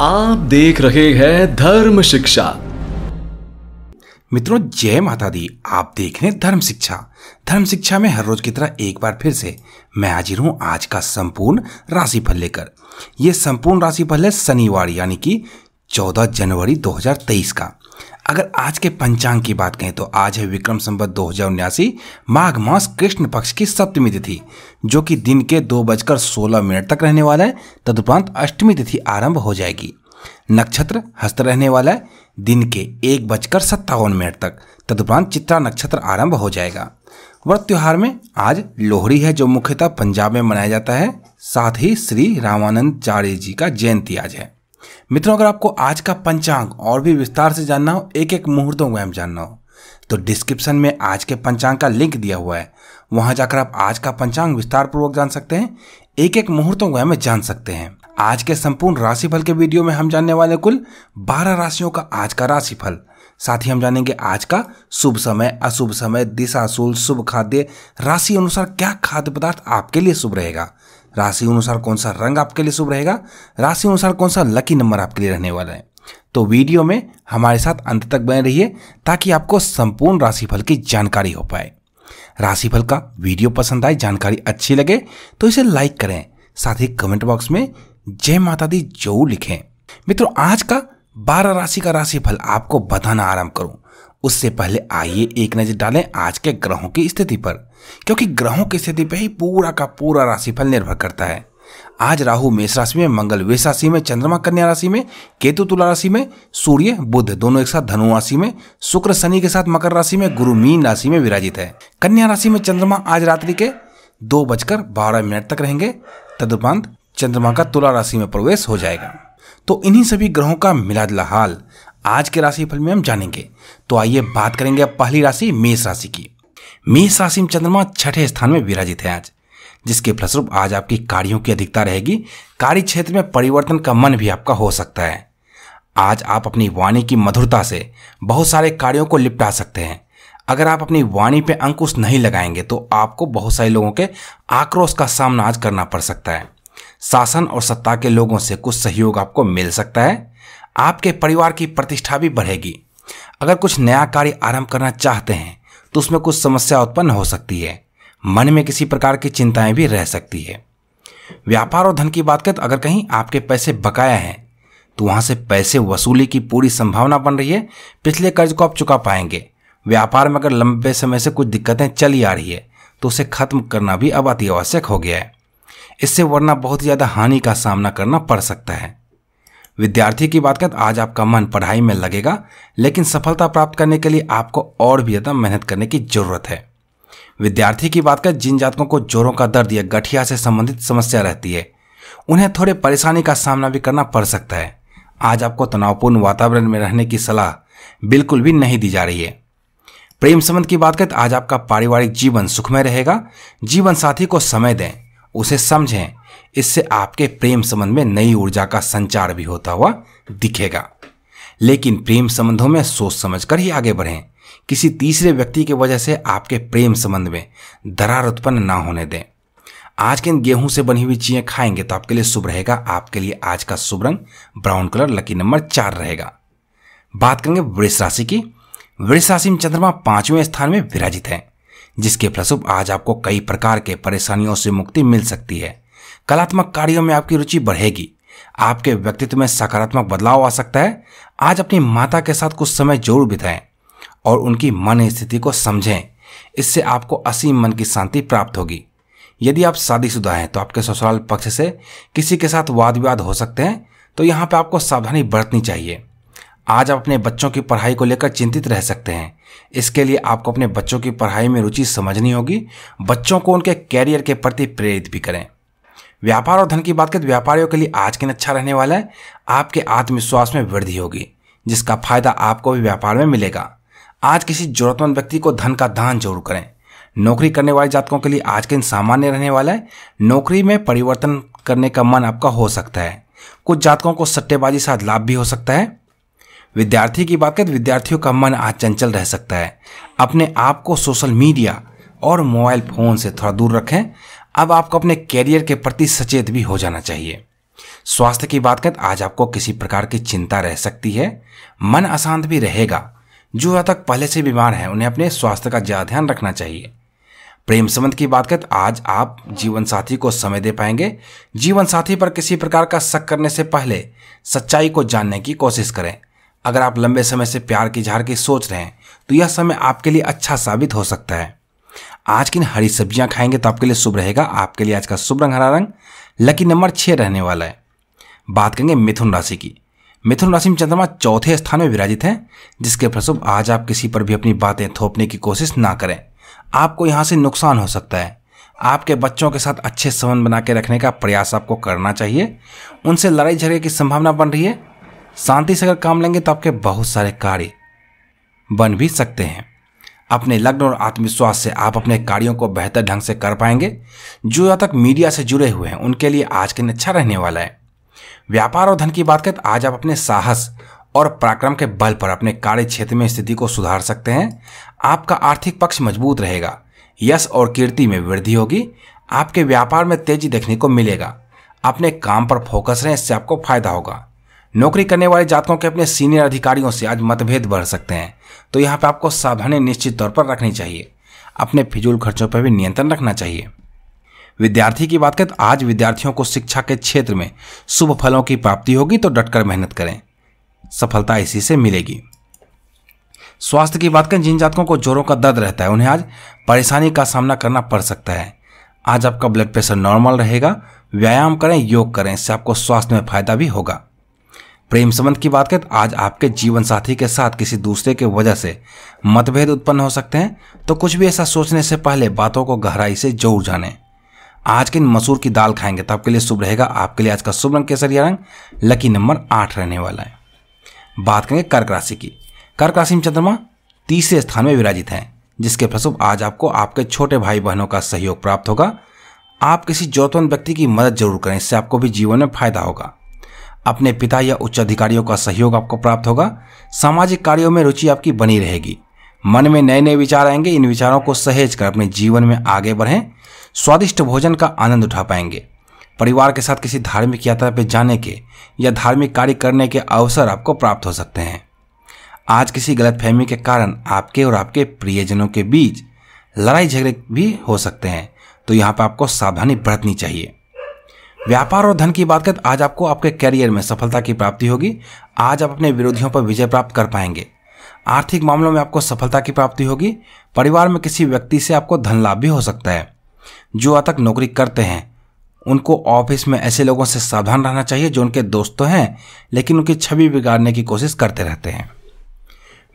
आप देख रहे हैं धर्म शिक्षा मित्रों जय माता दी आप देख रहे हैं धर्म शिक्षा धर्म शिक्षा में हर रोज की तरह एक बार फिर से मैं हाजिर हूं आज का संपूर्ण राशिफल लेकर यह संपूर्ण राशिफल है शनिवार यानी कि 14 जनवरी 2023 का अगर आज के पंचांग की बात करें तो आज है विक्रम संबत दो माघ मास कृष्ण पक्ष की सप्तमी तिथि जो कि दिन के दो बजकर सोलह मिनट तक रहने वाला है तदुपरांत अष्टमी तिथि आरंभ हो जाएगी नक्षत्र हस्त रहने वाला है दिन के एक बजकर सत्तावन मिनट तक तदुपरांत चित्रा नक्षत्र आरंभ हो जाएगा व्रत त्यौहार में आज लोहड़ी है जो मुख्यतः पंजाब में मनाया जाता है साथ ही श्री रामानंद चार्य जी का जयंती आज है मित्रों अगर आपको आज का पंचांग और भी विस्तार से जानना हो एक एक मुहूर्तों को हम जानना हो तो डिस्क्रिप्शन में आज के पंचांग का लिंक दिया हुआ है वहां जाकर आप आज का पंचांग विस्तार पूर्वक जान सकते हैं एक एक मुहूर्तों को हमें जान सकते हैं आज के संपूर्ण राशिफल के वीडियो में हम जानने वाले कुल 12 राशियों का आज का राशिफल साथ ही हम जानेंगे आज का शुभ समय अशुभ समय दिशा शुभ खाद्य राशि अनुसार क्या खाद्य पदार्थ आपके लिए शुभ रहेगा राशि अनुसार कौन सा रंग आपके लिए शुभ रहेगा राशि अनुसार कौन सा लकी नंबर आपके लिए रहने वाला है तो वीडियो में हमारे साथ अंत तक बने रहिए ताकि आपको संपूर्ण राशिफल की जानकारी हो पाए राशिफल का वीडियो पसंद आए जानकारी अच्छी लगे तो इसे लाइक करें साथ ही कमेंट बॉक्स में जय माता दी जरूर लिखें मित्रों आज का बारह राशि का राशिफल आपको बताना आरंभ करूं उससे पहले आइए एक नजर डालें आज के ग्रहों की स्थिति पर क्योंकि ग्रहों की स्थिति पर ही पूरा का पूरा राशिफल निर्भर करता है आज राहु मेष राशि में मंगल वेश राशि में चंद्रमा कन्या राशि में केतु तुला राशि में सूर्य बुध दोनों एक साथ धनु राशि में शुक्र शनि के साथ मकर राशि में गुरु मीन राशि में विराजित है कन्या राशि में चंद्रमा आज रात्रि के दो बजकर बारह मिनट तक रहेंगे तदुपरांत चंद्रमा का तुला राशि में प्रवेश हो जाएगा तो इन्हीं सभी ग्रहों का मिला हाल आज के राशिफल में हम जानेंगे तो आइए बात करेंगे अब पहली राशि मेष राशि की मेष राशि में चंद्रमा छठे स्थान में विराजित है आज जिसके फलस्वरूप आज आपकी कार्यों की अधिकता रहेगी कार्य क्षेत्र में परिवर्तन का मन भी आपका हो सकता है आज आप अपनी वाणी की मधुरता से बहुत सारे कार्यों को निपटा सकते हैं अगर आप अपनी वाणी पे अंकुश नहीं लगाएंगे तो आपको बहुत सारे लोगों के आक्रोश का सामना आज करना पड़ सकता है शासन और सत्ता के लोगों से कुछ सहयोग आपको मिल सकता है आपके परिवार की प्रतिष्ठा भी बढ़ेगी अगर कुछ नया कार्य आरंभ करना चाहते हैं तो उसमें कुछ समस्या उत्पन्न हो सकती है मन में किसी प्रकार की चिंताएं भी रह सकती है व्यापार और धन की बात करें तो अगर कहीं आपके पैसे बकाया हैं तो वहाँ से पैसे वसूली की पूरी संभावना बन रही है पिछले कर्ज को आप चुका पाएंगे व्यापार में अगर लंबे समय से कुछ दिक्कतें चली आ रही है तो उसे खत्म करना भी अब अति आवश्यक हो गया है इससे वरना बहुत ज़्यादा हानि का सामना करना पड़ सकता है विद्यार्थी की बात करें तो आज आपका मन पढ़ाई में लगेगा लेकिन सफलता प्राप्त करने के लिए आपको और भी ज़्यादा मेहनत करने की ज़रूरत है विद्यार्थी की बात करें जिन जातकों को जोरों का दर्द या गठिया से संबंधित समस्या रहती है उन्हें थोड़े परेशानी का सामना भी करना पड़ सकता है आज आपको तनावपूर्ण वातावरण में रहने की सलाह बिल्कुल भी नहीं दी जा रही है प्रेम संबंध की बात करें तो आज आपका पारिवारिक जीवन सुखमय रहेगा जीवन साथी को समय दें उसे समझें इससे आपके प्रेम संबंध में नई ऊर्जा का संचार भी होता हुआ दिखेगा लेकिन प्रेम संबंधों में सोच समझ कर ही आगे बढ़ें किसी तीसरे व्यक्ति की वजह से आपके प्रेम संबंध में दरार उत्पन्न ना होने दें आज के गेहूं से बनी हुई चीज़ें खाएंगे तो आपके लिए शुभ रहेगा आपके लिए आज का शुभ रंग ब्राउन कलर लकी नंबर चार रहेगा बात करेंगे वृष राशि की वृष राशि में चंद्रमा पांचवें स्थान में विराजित है जिसके फलस्वरूप आज आपको कई प्रकार के परेशानियों से मुक्ति मिल सकती है कलात्मक कार्यों में आपकी रुचि बढ़ेगी आपके व्यक्तित्व में सकारात्मक बदलाव आ सकता है आज अपनी माता के साथ कुछ समय जरूर बिताएं और उनकी मन स्थिति को समझें इससे आपको असीम मन की शांति प्राप्त होगी यदि आप शादीशुदा हैं तो आपके ससुराल पक्ष से किसी के साथ वाद विवाद हो सकते हैं तो यहाँ पर आपको सावधानी बरतनी चाहिए आज आप अपने बच्चों की पढ़ाई को लेकर चिंतित रह सकते हैं इसके लिए आपको अपने बच्चों की पढ़ाई में रुचि समझनी होगी बच्चों को उनके कैरियर के प्रति प्रेरित भी करें व्यापार और धन की बात करें तो व्यापारियों के लिए आज के दिन अच्छा रहने वाला है आपके आत्मविश्वास में वृद्धि होगी जिसका फायदा आपको भी व्यापार में मिलेगा आज किसी जरूरतमंद व्यक्ति को धन का दान जरूर करें नौकरी करने वाले जातकों के लिए आज के दिन सामान्य रहने वाला है नौकरी में परिवर्तन करने का मन आपका हो सकता है कुछ जातकों को सट्टेबाजी साथ लाभ भी हो सकता है विद्यार्थी की बात करें तो विद्यार्थियों का मन आज चंचल रह सकता है अपने आप को सोशल मीडिया और मोबाइल फोन से थोड़ा दूर रखें अब आपको अपने कैरियर के प्रति सचेत भी हो जाना चाहिए स्वास्थ्य की बात करें तो आज आपको किसी प्रकार की चिंता रह सकती है मन अशांत भी रहेगा जो अब तक पहले से बीमार हैं उन्हें अपने स्वास्थ्य का ज़्यादा ध्यान रखना चाहिए प्रेम संबंध की बात करें तो आज आप जीवन साथी को समय दे पाएंगे जीवन साथी पर किसी प्रकार का शक करने से पहले सच्चाई को जानने की कोशिश करें अगर आप लंबे समय से प्यार की झार की सोच रहे हैं तो यह समय आपके लिए अच्छा साबित हो सकता है आज की हरी सब्जियां खाएंगे तो आपके लिए शुभ रहेगा आपके लिए आज का शुभ रंग हरा रंग लकी नंबर छः रहने वाला है बात करेंगे मिथुन राशि की मिथुन राशि में चंद्रमा चौथे स्थान में विराजित हैं जिसके फलस्वरूप आज आप किसी पर भी अपनी बातें थोपने की कोशिश ना करें आपको यहाँ से नुकसान हो सकता है आपके बच्चों के साथ अच्छे संबंध बना के रखने का प्रयास आपको करना चाहिए उनसे लड़ाई झगड़े की संभावना बन रही है शांति से अगर काम लेंगे तो आपके बहुत सारे कार्य बन भी सकते हैं अपने लग्न और आत्मविश्वास से आप अपने कार्यों को बेहतर ढंग से कर पाएंगे जो अब तक मीडिया से जुड़े हुए हैं उनके लिए आज के दिन अच्छा रहने वाला है व्यापार और धन की बात करें तो आज आप अपने साहस और पराक्रम के बल पर अपने कार्य क्षेत्र में स्थिति को सुधार सकते हैं आपका आर्थिक पक्ष मजबूत रहेगा यश और कीर्ति में वृद्धि होगी आपके व्यापार में तेजी देखने को मिलेगा अपने काम पर फोकस रहें इससे आपको फायदा होगा नौकरी करने वाले जातकों के अपने सीनियर अधिकारियों से आज मतभेद बढ़ सकते हैं तो यहाँ पर आपको सावधानी निश्चित तौर पर रखनी चाहिए अपने फिजूल खर्चों पर भी नियंत्रण रखना चाहिए विद्यार्थी की बात करें तो आज विद्यार्थियों को शिक्षा के क्षेत्र में शुभ फलों की प्राप्ति होगी तो डटकर मेहनत करें सफलता इसी से मिलेगी स्वास्थ्य की बात करें जिन जातकों को जोरों का दर्द रहता है उन्हें आज परेशानी का सामना करना पड़ सकता है आज आपका ब्लड प्रेशर नॉर्मल रहेगा व्यायाम करें योग करें इससे आपको स्वास्थ्य में फायदा भी होगा प्रेम संबंध की बात करें तो आज आपके जीवन साथी के साथ किसी दूसरे के वजह से मतभेद उत्पन्न हो सकते हैं तो कुछ भी ऐसा सोचने से पहले बातों को गहराई से जरूर जाने आज के मसूर की दाल खाएंगे तो आपके लिए शुभ रहेगा आपके लिए आज का शुभ रंग केसरिया रंग लकी नंबर आठ रहने वाला है बात करेंगे कर्क राशि की कर्क राशि में चंद्रमा तीसरे स्थान में विराजित हैं जिसके फलस्वरूप आज आपको आपके छोटे भाई बहनों का सहयोग प्राप्त होगा आप किसी जरूरतमंद व्यक्ति की मदद जरूर करें इससे आपको भी जीवन में फायदा होगा अपने पिता या उच्च अधिकारियों का सहयोग आपको प्राप्त होगा सामाजिक कार्यों में रुचि आपकी बनी रहेगी मन में नए नए विचार आएंगे इन विचारों को सहेज कर अपने जीवन में आगे बढ़ें स्वादिष्ट भोजन का आनंद उठा पाएंगे परिवार के साथ किसी धार्मिक यात्रा पर जाने के या धार्मिक कार्य करने के अवसर आपको प्राप्त हो सकते हैं आज किसी गलतफहमी के कारण आपके और आपके प्रियजनों के बीच लड़ाई झगड़े भी हो सकते हैं तो यहाँ पर आपको सावधानी बरतनी चाहिए व्यापार और धन की बात करें तो आज आपको आपके करियर में सफलता की प्राप्ति होगी आज आप अपने विरोधियों पर विजय प्राप्त कर पाएंगे आर्थिक मामलों में आपको सफलता की प्राप्ति होगी परिवार में किसी व्यक्ति से आपको धन लाभ भी हो सकता है जो तक नौकरी करते हैं उनको ऑफिस में ऐसे लोगों से सावधान रहना चाहिए जो उनके दोस्त तो हैं लेकिन उनकी छवि बिगाड़ने की कोशिश करते रहते हैं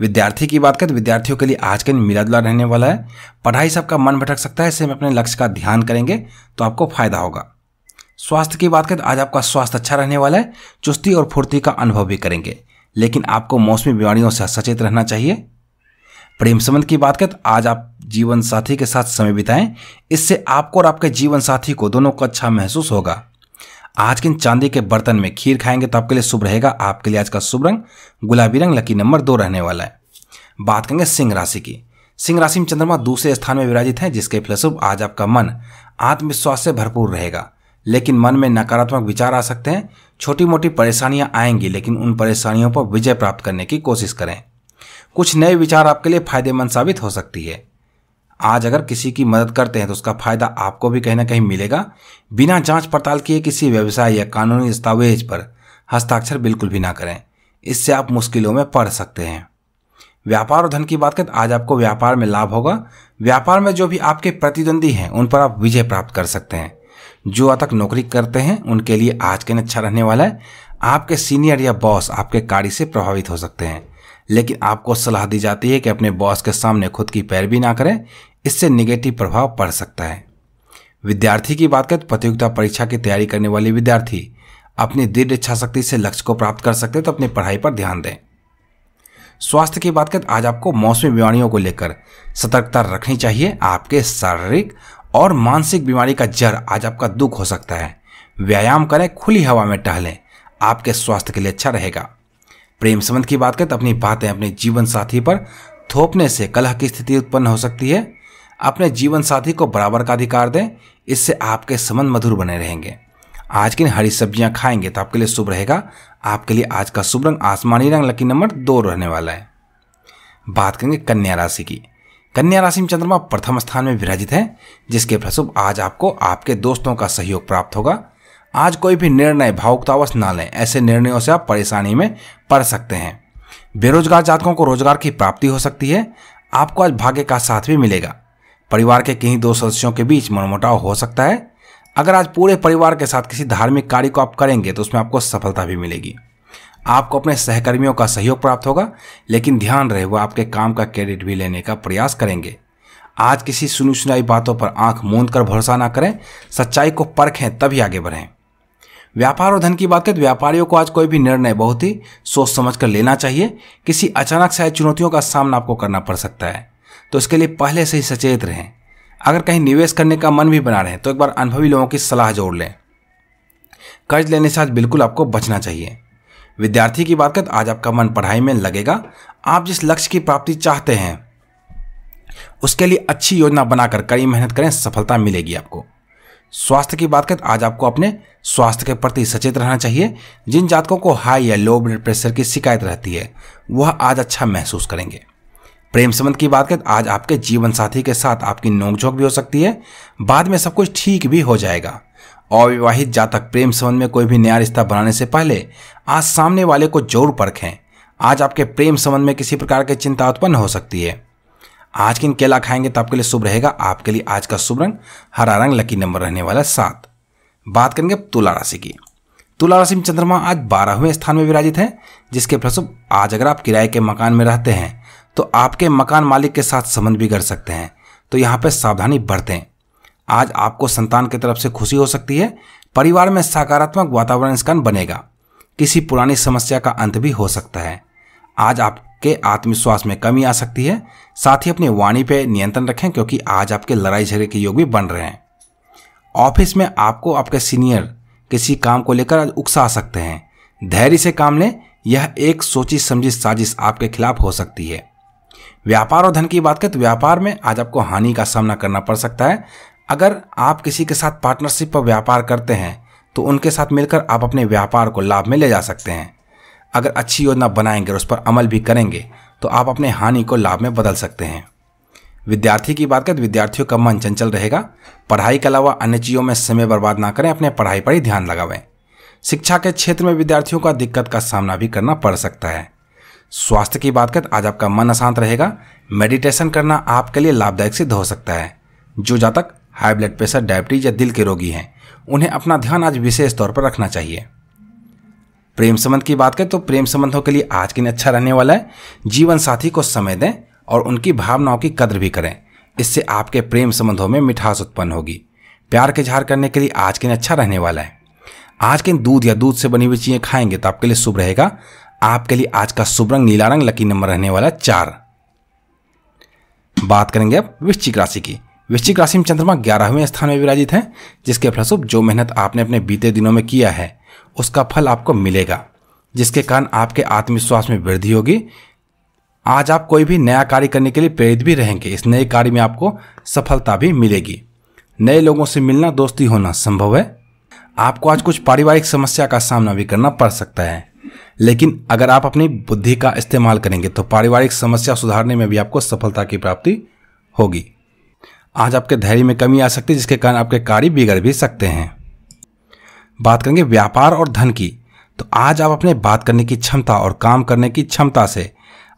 विद्यार्थी की बात करें तो विद्यार्थियों के लिए आज का दिन मिला जुला रहने वाला है पढ़ाई सबका मन भटक सकता है इसे हम अपने लक्ष्य का ध्यान करेंगे तो आपको फायदा होगा स्वास्थ्य की बात करें तो आज आपका स्वास्थ्य अच्छा रहने वाला है चुस्ती और फुर्ती का अनुभव भी करेंगे लेकिन आपको मौसमी बीमारियों से सचेत रहना चाहिए प्रेम संबंध की बात करें तो आज आप जीवन साथी के साथ समय बिताएं इससे आपको और आपके जीवन साथी को दोनों को अच्छा महसूस होगा आज के चांदी के बर्तन में खीर खाएंगे तो आपके लिए शुभ रहेगा आपके लिए आज का शुभ रंग गुलाबी रंग लकी नंबर दो रहने वाला है बात करेंगे सिंह राशि की सिंह राशि में चंद्रमा दूसरे स्थान में विराजित है जिसके फलस्वरूप आज आपका मन आत्मविश्वास से भरपूर रहेगा लेकिन मन में नकारात्मक विचार आ सकते हैं छोटी मोटी परेशानियां आएंगी लेकिन उन परेशानियों पर विजय प्राप्त करने की कोशिश करें कुछ नए विचार आपके लिए फायदेमंद साबित हो सकती है आज अगर किसी की मदद करते हैं तो उसका फायदा आपको भी कहीं ना कहीं मिलेगा बिना जांच पड़ताल किए किसी व्यवसाय या कानूनी दस्तावेज पर हस्ताक्षर बिल्कुल भी ना करें इससे आप मुश्किलों में पड़ सकते हैं व्यापार और धन की बात करें आज आपको व्यापार में लाभ होगा व्यापार में जो भी आपके प्रतिद्वंदी हैं उन पर आप विजय प्राप्त कर सकते हैं जो अब तक नौकरी करते हैं उनके लिए आज का दिन अच्छा रहने वाला है आपके सीनियर या बॉस आपके कार्य से प्रभावित हो सकते हैं लेकिन आपको सलाह दी जाती है कि अपने बॉस के सामने खुद की पैरवी ना करें इससे निगेटिव प्रभाव पड़ सकता है विद्यार्थी की बात करें तो प्रतियोगिता परीक्षा की तैयारी करने वाले विद्यार्थी अपनी दृढ़ इच्छा शक्ति से लक्ष्य को प्राप्त कर सकते हैं तो अपनी पढ़ाई पर ध्यान दें स्वास्थ्य की बात करें तो आज आपको मौसमी बीमारियों को लेकर सतर्कता रखनी चाहिए आपके शारीरिक और मानसिक बीमारी का जड़ आज आपका दुख हो सकता है व्यायाम करें खुली हवा में टहलें आपके स्वास्थ्य के लिए अच्छा रहेगा प्रेम संबंध की बात करें तो अपनी बातें अपने जीवन साथी पर थोपने से कलह की स्थिति उत्पन्न हो सकती है अपने जीवन साथी को बराबर का अधिकार दें इससे आपके संबंध मधुर बने रहेंगे आज की हरी सब्जियां खाएंगे तो आपके लिए शुभ रहेगा आपके लिए आज का शुभ रंग आसमानी रंग लकी नंबर दो रहने वाला है बात करेंगे कन्या राशि की कन्या राशि में चंद्रमा प्रथम स्थान में विराजित है जिसके फलस्वरूप आज आपको आपके दोस्तों का सहयोग प्राप्त होगा आज कोई भी निर्णय भावुकतावश ना लें ऐसे निर्णयों से आप परेशानी में पड़ सकते हैं बेरोजगार जातकों को रोजगार की प्राप्ति हो सकती है आपको आज भाग्य का साथ भी मिलेगा परिवार के किन्हीं दो सदस्यों के बीच मनमुटाव हो सकता है अगर आज पूरे परिवार के साथ किसी धार्मिक कार्य को आप करेंगे तो उसमें आपको सफलता भी मिलेगी आपको अपने सहकर्मियों का सहयोग प्राप्त होगा लेकिन ध्यान रहे वह आपके काम का क्रेडिट भी लेने का प्रयास करेंगे आज किसी सुनी सुनाई बातों पर आंख मूंद कर भरोसा ना करें सच्चाई को परखें तभी आगे बढ़ें व्यापार और धन की बात करें तो व्यापारियों को आज कोई भी निर्णय बहुत ही सोच समझ कर लेना चाहिए किसी अचानक से चुनौतियों का सामना आपको करना पड़ सकता है तो इसके लिए पहले से ही सचेत रहें अगर कहीं निवेश करने का मन भी बना रहे तो एक बार अनुभवी लोगों की सलाह जोड़ लें कर्ज लेने से आज बिल्कुल आपको बचना चाहिए विद्यार्थी की बात करें आज आपका मन पढ़ाई में लगेगा आप जिस लक्ष्य की प्राप्ति चाहते हैं उसके लिए अच्छी योजना बनाकर कड़ी मेहनत करें सफलता मिलेगी आपको स्वास्थ्य की बात करें आज आपको अपने स्वास्थ्य के प्रति सचेत रहना चाहिए जिन जातकों को हाई या लो ब्लड प्रेशर की शिकायत रहती है वह आज अच्छा महसूस करेंगे प्रेम संबंध की बात करें आज आपके जीवन साथी के साथ आपकी नोकझोंक भी हो सकती है बाद में सब कुछ ठीक भी हो जाएगा अविवाहित जातक प्रेम संबंध में कोई भी नया रिश्ता बनाने से पहले आज सामने वाले को जरूर परखें आज आपके प्रेम संबंध में किसी प्रकार की चिंता उत्पन्न हो सकती है आज किन केला खाएंगे तो आपके लिए शुभ रहेगा आपके लिए आज का शुभ रंग हरा रंग लकी नंबर रहने वाला सात बात करेंगे तुला राशि की तुला राशि में चंद्रमा आज बारहवें स्थान में विराजित है जिसके फलस्वरूप आज अगर आप किराए के मकान में रहते हैं तो आपके मकान मालिक के साथ संबंध बिगड़ सकते हैं तो यहाँ पर सावधानी बरतें आज आपको संतान की तरफ से खुशी हो सकती है परिवार में सकारात्मक वातावरण स्कन बनेगा किसी पुरानी समस्या का अंत भी हो सकता है आज आपके आत्मविश्वास में कमी आ सकती है साथ ही अपनी वाणी पर नियंत्रण रखें क्योंकि आज आपके लड़ाई झगड़े के योग भी बन रहे हैं ऑफिस में आपको आपके सीनियर किसी काम को लेकर आज उकसा सकते हैं धैर्य से काम लें यह एक सोची समझी साजिश आपके खिलाफ हो सकती है व्यापार और धन की बात करें तो व्यापार में आज आपको हानि का सामना करना पड़ सकता है अगर आप किसी के साथ पार्टनरशिप पर व्यापार करते हैं तो उनके साथ मिलकर आप अपने व्यापार को लाभ में ले जा सकते हैं अगर अच्छी योजना बनाएंगे और उस पर अमल भी करेंगे तो आप अपने हानि को लाभ में बदल सकते हैं विद्यार्थी की बात करें तो विद्यार्थियों का मन चंचल रहेगा पढ़ाई के अलावा अन्य चीज़ों में समय बर्बाद ना करें अपने पढ़ाई पर ही ध्यान लगावें शिक्षा के क्षेत्र में विद्यार्थियों का दिक्कत का सामना भी करना पड़ सकता है स्वास्थ्य की बात करें आज आपका मन अशांत रहेगा मेडिटेशन करना आपके लिए लाभदायक सिद्ध हो सकता है जो जातक हाई ब्लड प्रेशर डायबिटीज या दिल के रोगी हैं उन्हें अपना ध्यान आज विशेष तौर पर रखना चाहिए प्रेम संबंध की बात करें तो प्रेम संबंधों के लिए आज के दिन अच्छा रहने वाला है जीवन साथी को समय दें और उनकी भावनाओं की कदर भी करें इससे आपके प्रेम संबंधों में मिठास उत्पन्न होगी प्यार के झार करने के लिए आज के दिन अच्छा रहने वाला है आज के दिन दूध या दूध से बनी हुई चीज़ें खाएंगे तो आपके लिए शुभ रहेगा आपके लिए आज का शुभ रंग नीला रंग लकी नंबर रहने वाला चार बात करेंगे अब वृश्चिक राशि की वृश्चिक राशि में चंद्रमा ग्यारहवें स्थान में विराजित है जिसके फलस्वरूप जो मेहनत आपने अपने बीते दिनों में किया है उसका फल आपको मिलेगा जिसके कारण आपके आत्मविश्वास में वृद्धि होगी आज आप कोई भी नया कार्य करने के लिए प्रेरित भी रहेंगे इस नए कार्य में आपको सफलता भी मिलेगी नए लोगों से मिलना दोस्ती होना संभव है आपको आज कुछ पारिवारिक समस्या का सामना भी करना पड़ सकता है लेकिन अगर आप अपनी बुद्धि का इस्तेमाल करेंगे तो पारिवारिक समस्या सुधारने में भी आपको सफलता की प्राप्ति होगी आज आपके धैर्य में कमी आ सकती है जिसके कारण आपके कार्य बिगड़ भी सकते हैं बात करेंगे व्यापार और धन की तो आज आप अपने बात करने की क्षमता और काम करने की क्षमता से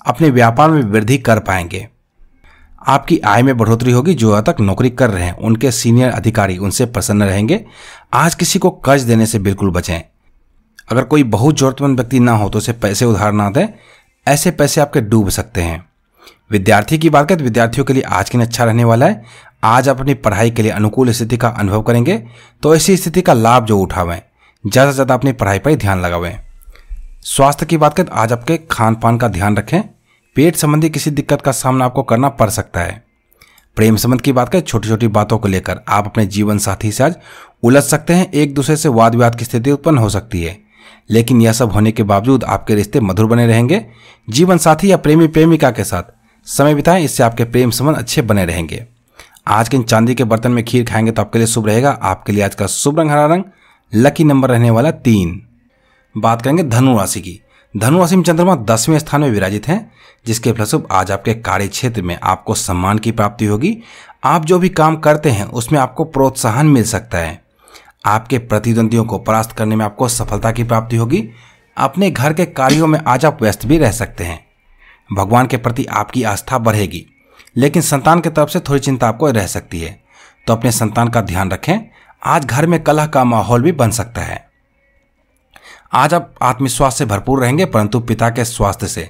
अपने व्यापार में वृद्धि कर पाएंगे आपकी आय में बढ़ोतरी होगी जो अब तक नौकरी कर रहे हैं उनके सीनियर अधिकारी उनसे प्रसन्न रहेंगे आज किसी को कर्ज देने से बिल्कुल बचें अगर कोई बहुत जरूरतमंद व्यक्ति ना हो तो उसे पैसे उधार ना दें ऐसे पैसे आपके डूब सकते हैं विद्यार्थी की बात करें तो विद्यार्थियों के लिए आज के दिन अच्छा रहने वाला है आज आप अपनी पढ़ाई के लिए अनुकूल स्थिति का अनुभव करेंगे तो ऐसी स्थिति का लाभ जो उठावें ज़्यादा से ज़्यादा अपनी पढ़ाई पर ध्यान लगावें स्वास्थ्य की बात करें आज आपके खान पान का ध्यान रखें पेट संबंधी किसी दिक्कत का सामना आपको करना पड़ सकता है प्रेम संबंध की बात करें छोटी छोटी बातों को लेकर आप अपने जीवन साथी से आज उलझ सकते हैं एक दूसरे से वाद विवाद की स्थिति उत्पन्न हो सकती है लेकिन यह सब होने के बावजूद आपके रिश्ते मधुर बने रहेंगे जीवन साथी या प्रेमी प्रेमिका के साथ समय बिताएं इससे आपके प्रेम संबंध अच्छे बने रहेंगे आज के इन चांदी के बर्तन में खीर खाएंगे तो आपके लिए शुभ रहेगा आपके लिए आज का शुभ रंग हरा रंग लकी नंबर रहने वाला तीन बात करेंगे धनु राशि की धनु राशि में चंद्रमा दसवें स्थान में विराजित हैं जिसके फलस्वरूप आज आपके कार्य क्षेत्र में आपको सम्मान की प्राप्ति होगी आप जो भी काम करते हैं उसमें आपको प्रोत्साहन मिल सकता है आपके प्रतिद्वंदियों को परास्त करने में आपको सफलता की प्राप्ति होगी अपने घर के कार्यों में आज आप व्यस्त भी रह सकते हैं भगवान के प्रति आपकी आस्था बढ़ेगी लेकिन संतान की तरफ से थोड़ी चिंता आपको रह सकती है तो अपने संतान का ध्यान रखें आज घर में कलह का माहौल भी बन सकता है आज आप आत्मविश्वास से भरपूर रहेंगे परंतु पिता के स्वास्थ्य से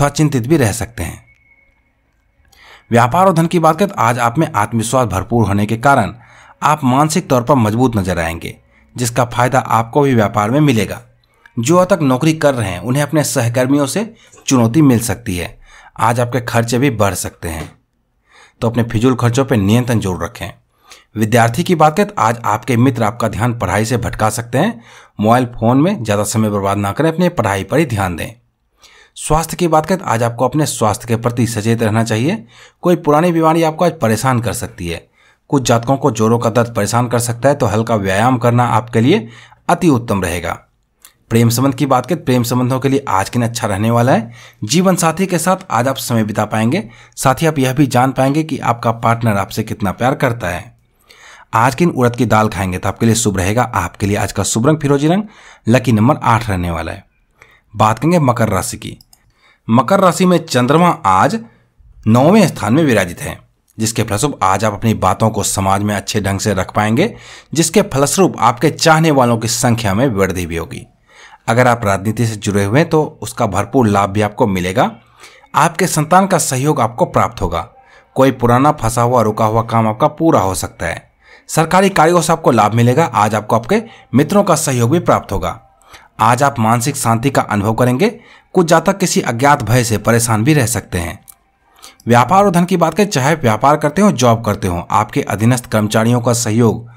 थोड़ा चिंतित भी रह सकते हैं व्यापार और धन की बात करें तो आज आप में आत्मविश्वास भरपूर होने के कारण आप मानसिक तौर पर मजबूत नजर आएंगे जिसका फायदा आपको भी व्यापार में मिलेगा जो अब तक नौकरी कर रहे हैं उन्हें अपने सहकर्मियों से चुनौती मिल सकती है आज आपके खर्चे भी बढ़ सकते हैं तो अपने फिजूल खर्चों पर नियंत्रण जरूर रखें विद्यार्थी की बात करें तो आज आपके मित्र आपका ध्यान पढ़ाई से भटका सकते हैं मोबाइल फोन में ज़्यादा समय बर्बाद ना करें अपने पढ़ाई पर ही ध्यान दें स्वास्थ्य की बात करें तो आज आपको अपने स्वास्थ्य के प्रति सचेत रहना चाहिए कोई पुरानी बीमारी आपको आज परेशान कर सकती है कुछ जातकों को जोरों का दर्द परेशान कर सकता है तो हल्का व्यायाम करना आपके लिए अति उत्तम रहेगा प्रेम संबंध की बात करें प्रेम संबंधों के लिए आज के दिन अच्छा रहने वाला है जीवन साथी के साथ आज आप समय बिता पाएंगे साथ ही आप यह भी जान पाएंगे कि आपका पार्टनर आपसे कितना प्यार करता है आज के दिन उड़द की दाल खाएंगे तो आपके लिए शुभ रहेगा आपके लिए आज का शुभ रंग फिरोजी रंग लकी नंबर आठ रहने वाला है बात करेंगे मकर राशि की मकर राशि में चंद्रमा आज नौवें स्थान में विराजित है जिसके फलस्वरूप आज आप अपनी बातों को समाज में अच्छे ढंग से रख पाएंगे जिसके फलस्वरूप आपके चाहने वालों की संख्या में वृद्धि भी होगी अगर आप राजनीति से जुड़े हुए हैं तो उसका भरपूर लाभ भी आपको मिलेगा आपके संतान का सहयोग आपको प्राप्त होगा कोई पुराना फंसा हुआ रुका हुआ काम आपका पूरा हो सकता है सरकारी कार्यों से आपको लाभ मिलेगा आज आपको आपके मित्रों का सहयोग भी प्राप्त होगा आज आप मानसिक शांति का अनुभव करेंगे कुछ जातक किसी अज्ञात भय से परेशान भी रह सकते हैं व्यापार और धन की बात करें चाहे व्यापार करते हो जॉब करते हो आपके अधीनस्थ कर्मचारियों का सहयोग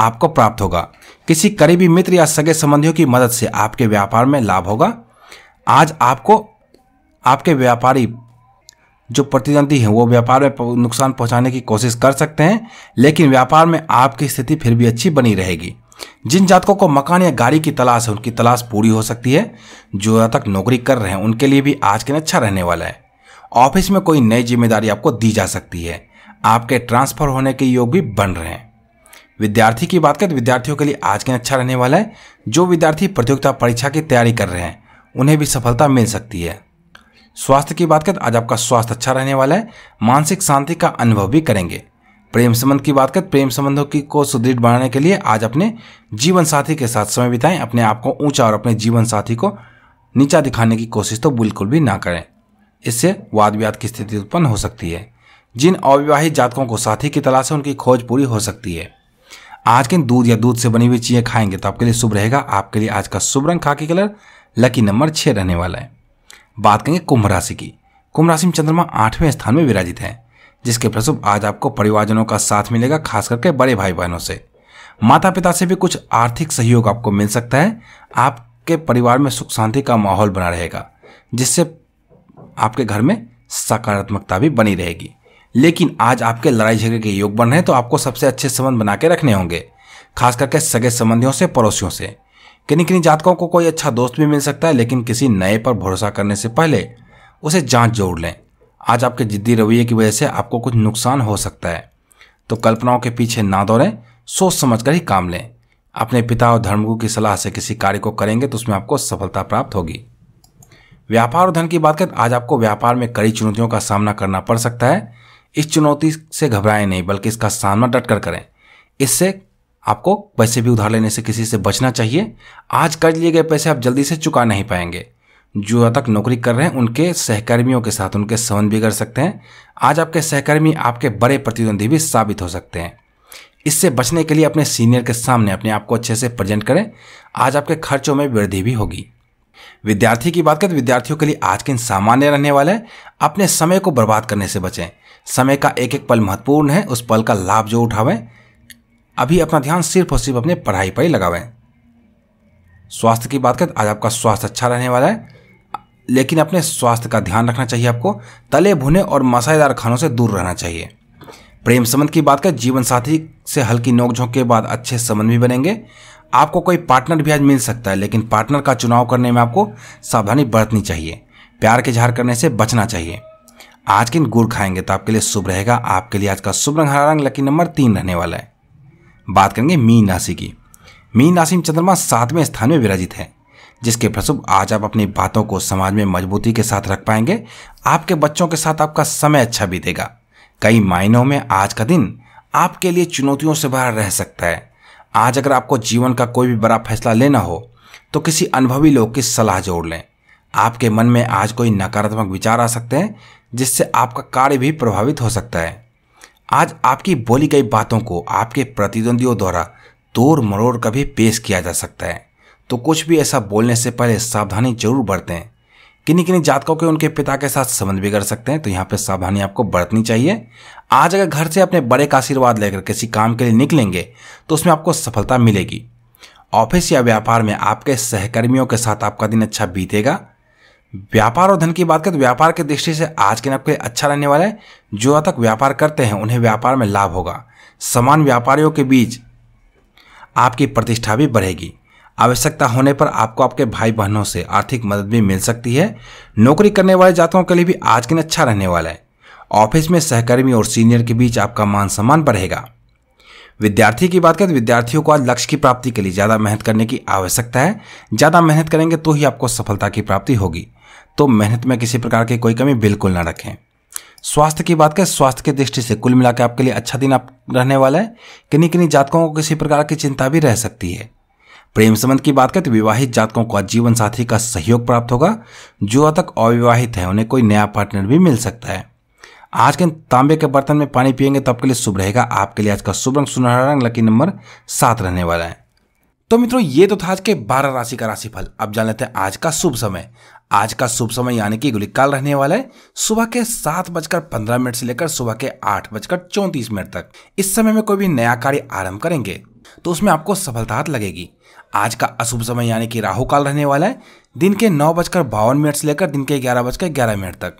आपको प्राप्त होगा किसी करीबी मित्र या सगे संबंधियों की मदद से आपके व्यापार में लाभ होगा आज आपको आपके व्यापारी जो प्रतिद्वंदी हैं वो व्यापार में नुकसान पहुंचाने की कोशिश कर सकते हैं लेकिन व्यापार में आपकी स्थिति फिर भी अच्छी बनी रहेगी जिन जातकों को मकान या गाड़ी की तलाश है उनकी तलाश पूरी हो सकती है जो जातक नौकरी कर रहे हैं उनके लिए भी आज के दिन अच्छा रहने वाला है ऑफिस में कोई नई जिम्मेदारी आपको दी जा सकती है आपके ट्रांसफर होने के योग भी बन रहे हैं विद्यार्थी की बात करें तो विद्यार्थियों के लिए आज का अच्छा रहने वाला है जो विद्यार्थी प्रतियोगिता परीक्षा की तैयारी कर रहे हैं उन्हें भी सफलता मिल सकती है स्वास्थ्य की बात करें तो आज आपका स्वास्थ्य अच्छा रहने वाला है मानसिक शांति का अनुभव भी करेंगे प्रेम संबंध की बात करें तो प्रेम संबंधों की को सुदृढ़ बनाने के लिए आज अपने जीवन साथी के साथ समय बिताएं अपने आप को ऊंचा और अपने जीवन साथी को नीचा दिखाने की कोशिश तो बिल्कुल भी ना करें इससे वाद विवाद की स्थिति उत्पन्न हो सकती है जिन अविवाहित जातकों को साथी की तलाश है उनकी खोज पूरी हो सकती है आज के दूध या दूध से बनी हुई चीज़ें खाएंगे तो आपके लिए शुभ रहेगा आपके लिए आज का शुभ रंग खाकी कलर लकी नंबर छः रहने वाला है बात करेंगे कुंभ राशि की कुंभ राशि में चंद्रमा आठवें स्थान में विराजित है जिसके प्रसुभ आज आपको परिवारजनों का साथ मिलेगा खास करके बड़े भाई बहनों से माता पिता से भी कुछ आर्थिक सहयोग आपको मिल सकता है आपके परिवार में सुख शांति का माहौल बना रहेगा जिससे आपके घर में सकारात्मकता भी बनी रहेगी लेकिन आज आपके लड़ाई झगड़े के योग बन रहे हैं तो आपको सबसे अच्छे संबंध बना के रखने होंगे खास करके सगे संबंधियों से पड़ोसियों से किन्हीं किन्हीं जातकों को कोई अच्छा दोस्त भी मिल सकता है लेकिन किसी नए पर भरोसा करने से पहले उसे जांच जोड़ लें आज आपके जिद्दी रवैये की वजह से आपको कुछ नुकसान हो सकता है तो कल्पनाओं के पीछे ना दौड़ें सोच समझ कर ही काम लें अपने पिता और धर्मगुरु की सलाह से किसी कार्य को करेंगे तो उसमें आपको सफलता प्राप्त होगी व्यापार और धन की बात करें आज आपको व्यापार में कड़ी चुनौतियों का सामना करना पड़ सकता है इस चुनौती से घबराएं नहीं बल्कि इसका सामना डट कर करें इससे आपको पैसे भी उधार लेने से किसी से बचना चाहिए आज कर्ज लिए गए पैसे आप जल्दी से चुका नहीं पाएंगे जो तक नौकरी कर रहे हैं उनके सहकर्मियों के साथ उनके संबंध बिगड़ सकते हैं आज आपके सहकर्मी आपके बड़े प्रतिद्वंदी भी साबित हो सकते हैं इससे बचने के लिए अपने सीनियर के सामने अपने आप को अच्छे से प्रेजेंट करें आज आपके खर्चों में वृद्धि भी होगी विद्यार्थी की बात करें तो विद्यार्थियों के लिए आज के इन सामान्य रहने वाले अपने समय को बर्बाद करने से बचें समय का एक एक पल महत्वपूर्ण है उस पल का लाभ जो उठावें अभी अपना ध्यान सिर्फ और सिर्फ अपने पढ़ाई पर ही लगावें स्वास्थ्य की बात करें आज आपका स्वास्थ्य अच्छा रहने वाला है लेकिन अपने स्वास्थ्य का ध्यान रखना चाहिए आपको तले भुने और मसालेदार खानों से दूर रहना चाहिए प्रेम संबंध की बात करें जीवन साथी से हल्की नोकझोंक के बाद अच्छे संबंध भी बनेंगे आपको कोई पार्टनर भी आज मिल सकता है लेकिन पार्टनर का चुनाव करने में आपको सावधानी बरतनी चाहिए प्यार के झार करने से बचना चाहिए आज के दिन गुड़ खाएंगे तो आपके लिए शुभ रहेगा आपके लिए आज का शुभ रंग हरा रंग लकी नंबर तीन रहने वाला है बात करेंगे मीन राशि की मीन राशि में चंद्रमा सातवें स्थान में विराजित है जिसके फलस्वरूप आज आप अपनी बातों को समाज में मजबूती के साथ रख पाएंगे आपके बच्चों के साथ आपका समय अच्छा बीतेगा कई मायनों में आज का दिन आपके लिए चुनौतियों से भरा रह सकता है आज अगर आपको जीवन का कोई भी बड़ा फैसला लेना हो तो किसी अनुभवी लोग की सलाह जोड़ लें आपके मन में आज कोई नकारात्मक विचार आ सकते हैं जिससे आपका कार्य भी प्रभावित हो सकता है आज आपकी बोली गई बातों को आपके प्रतिद्वंदियों द्वारा तोड़ मरोड़ कर भी पेश किया जा सकता है तो कुछ भी ऐसा बोलने से पहले सावधानी जरूर बरतें किन्हीं किन्हीं जातकों के उनके पिता के साथ संबंध बिगड़ सकते हैं तो यहाँ पे सावधानी आपको बरतनी चाहिए आज अगर घर से अपने बड़े का आशीर्वाद लेकर किसी काम के लिए निकलेंगे तो उसमें आपको सफलता मिलेगी ऑफिस या व्यापार में आपके सहकर्मियों के साथ आपका दिन अच्छा बीतेगा व्यापार और धन की बात करें तो व्यापार की दृष्टि से आज के दिन आपके अच्छा रहने वाला है जो तक व्यापार करते हैं उन्हें व्यापार में लाभ होगा समान व्यापारियों के बीच आपकी प्रतिष्ठा भी बढ़ेगी आवश्यकता होने पर आपको आपके भाई बहनों से आर्थिक मदद भी मिल सकती है नौकरी करने वाले जातकों के लिए भी आज के दिन अच्छा रहने वाला है ऑफिस में सहकर्मी और सीनियर के बीच आपका मान सम्मान बढ़ेगा विद्यार्थी की बात करें तो विद्यार्थियों को आज लक्ष्य की प्राप्ति के लिए ज़्यादा मेहनत करने की आवश्यकता है ज़्यादा मेहनत करेंगे तो ही आपको सफलता की प्राप्ति होगी तो मेहनत में किसी प्रकार की कोई कमी बिल्कुल ना रखें स्वास्थ्य की बात करें स्वास्थ्य की दृष्टि से कुल मिलाकर आपके लिए अच्छा दिन आप रहने वाला है किन्हीं किन्हीं जातकों को किसी प्रकार की चिंता भी रह सकती है प्रेम संबंध की बात करें तो विवाहित जातकों को जीवन साथी का सहयोग प्राप्त होगा जो तक अविवाहित है उन्हें कोई नया पार्टनर भी मिल सकता है आज के तांबे के बर्तन में पानी पिएंगे तो आपके लिए शुभ रहेगा आपके लिए आज का शुभ रंग सुनहरा रंग लकी नंबर सात रहने वाला है तो मित्रों ये तो था आज के बारह राशि का राशिफल अब जान लेते हैं आज का शुभ समय आज का शुभ समय यानी कि गुलिकाल रहने वाला है सुबह के सात बजकर पंद्रह मिनट से लेकर सुबह के आठ बजकर चौतीस मिनट तक इस समय में कोई भी नया कार्य आरंभ करेंगे तो उसमें आपको सफलता लगेगी आज का अशुभ समय यानी कि राहु काल रहने वाला है दिन के नौ बजकर बावन मिनट से लेकर दिन के ग्यारह बजकर ग्यारह मिनट तक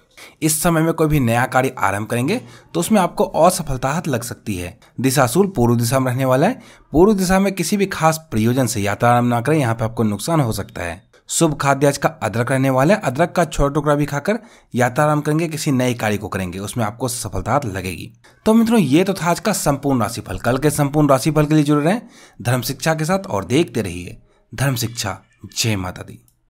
इस समय में कोई भी नया कार्य आरंभ करेंगे तो उसमें आपको असफलता हाथ लग सकती है दिशा सूर पूर्व दिशा में रहने वाला है पूर्व दिशा में किसी भी खास प्रयोजन से यात्रा आरंभ ना करें यहाँ पे आपको नुकसान हो सकता है शुभ खाद्य आज का अदरक रहने वाला है अदरक का छोटा टुकड़ा भी खाकर यात्राराम करेंगे किसी नए कार्य को करेंगे उसमें आपको सफलता लगेगी तो मित्रों ये तो था आज का संपूर्ण राशिफल कल के संपूर्ण राशिफल के लिए जुड़े रहे धर्म शिक्षा के साथ और देखते रहिए धर्म शिक्षा जय माता दी